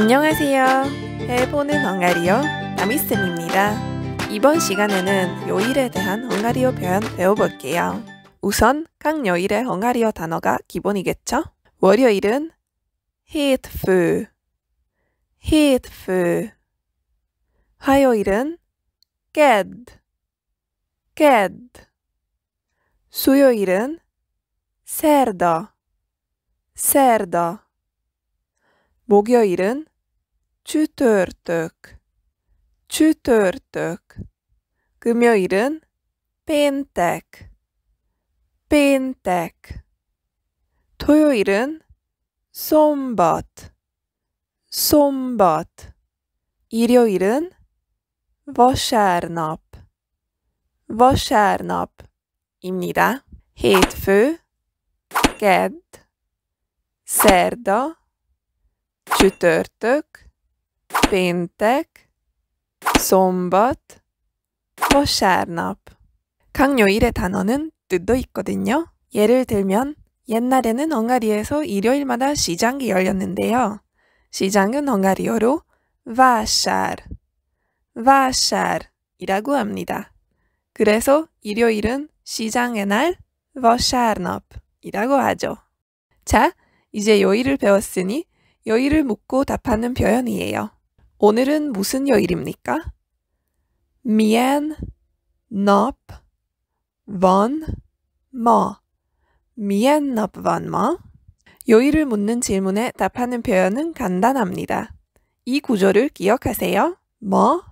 안녕하세요. 해보는 헝가리어 아미쌤입니다. 이번 시간에는 요일에 대한 헝가리어 표현 배워볼게요. 우선 각 요일의 헝가리어 단어가 기본이겠죠? 월요일은 히트프 히트프 화요일은 깨드 깨드 수요일은 세르더 세르더 목요일은 Csütörtök, csütörtök. 금요일은 péntek, péntek. 토요일은 szombat, szombat. 일요일은 vasárnap, Vasárnap. Imnira. hétfő, kedd, szerda, csütörtök, péntek, szombat, vasárnap. 각 요일의 단어는 뜻도 있거든요. 예를 들면 옛날에는 헝가리에서 일요일마다 시장이 열렸는데요. 시장은 헝가리어로 vászár, v á s á r 이라고 합니다. 그래서 일요일은 시장의 날 vasárnap이라고 하죠. 자, 이제 요일을 배웠으니 요일을 묻고 답하는 표현이에요. 오늘은 무슨 요일입니까? 미엔, 납, 원, 마. 미엔 납 원, 마. 요일을 묻는 질문에 답하는 표현은 간단합니다. 이 구조를 기억하세요. 뭐,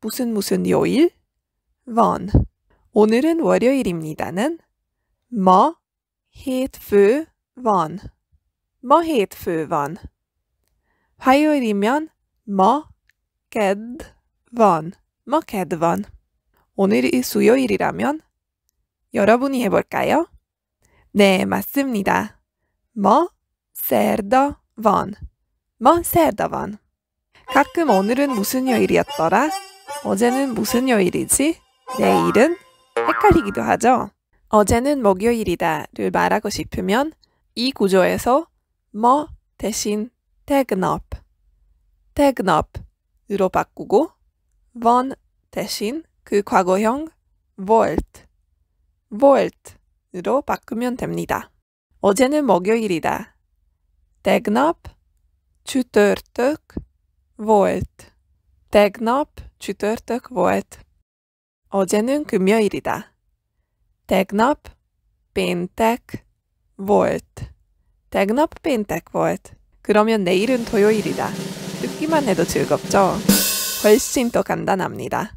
무슨 무슨 요일, 원. 오늘은 월요일입니다는 뭐, 히트 e t 원. 뭐히트 e t 원. 화요일이면 Ma ked van. Ma ked van. 오늘이 수요일이라면 여러분이 해볼까요? 네, 맞습니다. Ma serda van. Ma serda van. 가끔 오늘은 무슨 요일이었더라? 어제는 무슨 요일이지? 내일은? 헷갈리기도 하죠. 어제는 목요일이다를 말하고 싶으면 이 구조에서 뭐 대신 퇴근업 tegnap으로 바꾸고 von 대신 그 과거형 volt, volt으로 바꾸면 됩니다. 어제는 목요일이다. tegnap, csütörtök, volt. tegnap, csütörtök volt. 어제는 금요일이다. tegnap, péntek, volt. tegnap péntek volt. 그러면 내일은 토요일이다. 듣기만 해도 즐겁죠? 훨씬 더 간단합니다.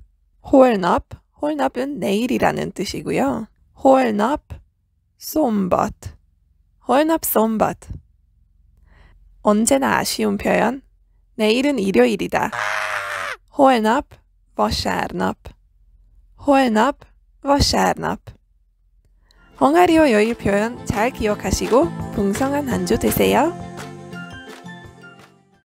홀납, 홀납은 내일이라는 뜻이고요. 홀납, 솜밭, 홀납 솜밭. 언제나 아쉬운 표현, 내일은 일요일이다. 홀납, vasárnap. 홀납, vasárnap. 헝가리어 여일 표현 잘 기억하시고 풍성한 한주 되세요.